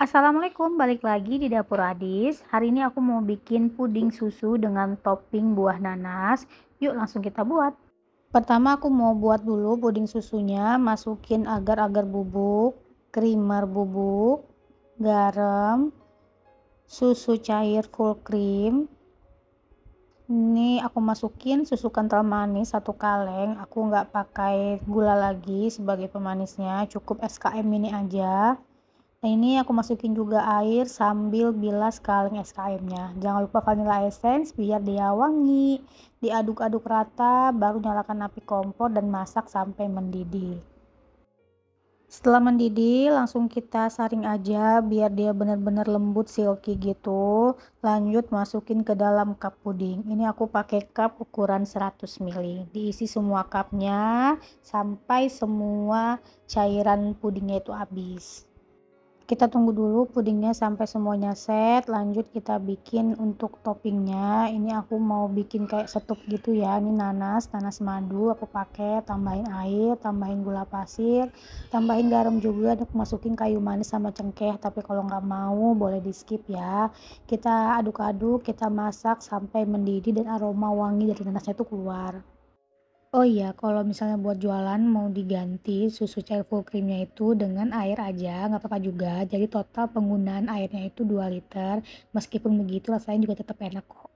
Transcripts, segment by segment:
Assalamualaikum, balik lagi di dapur Adis. Hari ini aku mau bikin puding susu dengan topping buah nanas. Yuk langsung kita buat. Pertama aku mau buat dulu puding susunya, masukin agar-agar bubuk, krimer bubuk, garam, susu cair full cream. Ini aku masukin susu kental manis satu kaleng. Aku nggak pakai gula lagi sebagai pemanisnya, cukup SKM ini aja Nah ini aku masukin juga air sambil bilas kaleng SKM-nya. Jangan lupa vanilla essence biar dia wangi. Diaduk-aduk rata, baru nyalakan api kompor dan masak sampai mendidih. Setelah mendidih, langsung kita saring aja biar dia benar-benar lembut silky gitu. Lanjut masukin ke dalam cup puding. Ini aku pakai cup ukuran 100 ml. Diisi semua cupnya sampai semua cairan pudingnya itu habis kita tunggu dulu pudingnya sampai semuanya set lanjut kita bikin untuk toppingnya ini aku mau bikin kayak setup gitu ya ini nanas nanas madu aku pakai tambahin air tambahin gula pasir tambahin garam juga untuk masukin kayu manis sama cengkeh tapi kalau nggak mau boleh di skip ya kita aduk-aduk kita masak sampai mendidih dan aroma wangi dari nanasnya itu keluar Oh iya, kalau misalnya buat jualan mau diganti susu cair full creamnya itu dengan air aja, nggak apa-apa juga. Jadi total penggunaan airnya itu 2 liter. Meskipun begitu rasanya juga tetap enak kok.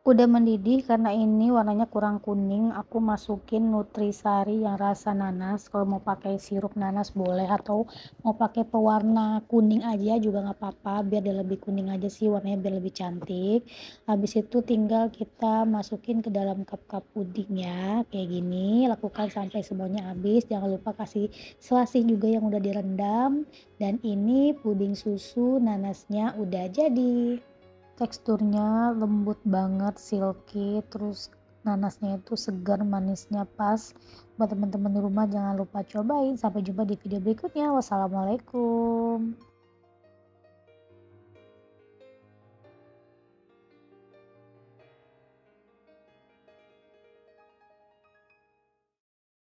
Udah mendidih karena ini warnanya kurang kuning, aku masukin nutrisari yang rasa nanas. Kalau mau pakai sirup nanas boleh atau mau pakai pewarna kuning aja juga nggak apa-apa, biar dia lebih kuning aja sih warnanya biar lebih cantik. Habis itu tinggal kita masukin ke dalam cup-cup puding ya, kayak gini. Lakukan sampai semuanya habis. Jangan lupa kasih selasih juga yang udah direndam. Dan ini puding susu nanasnya udah jadi teksturnya lembut banget silky terus nanasnya itu segar manisnya pas buat teman-teman di rumah jangan lupa cobain sampai jumpa di video berikutnya wassalamualaikum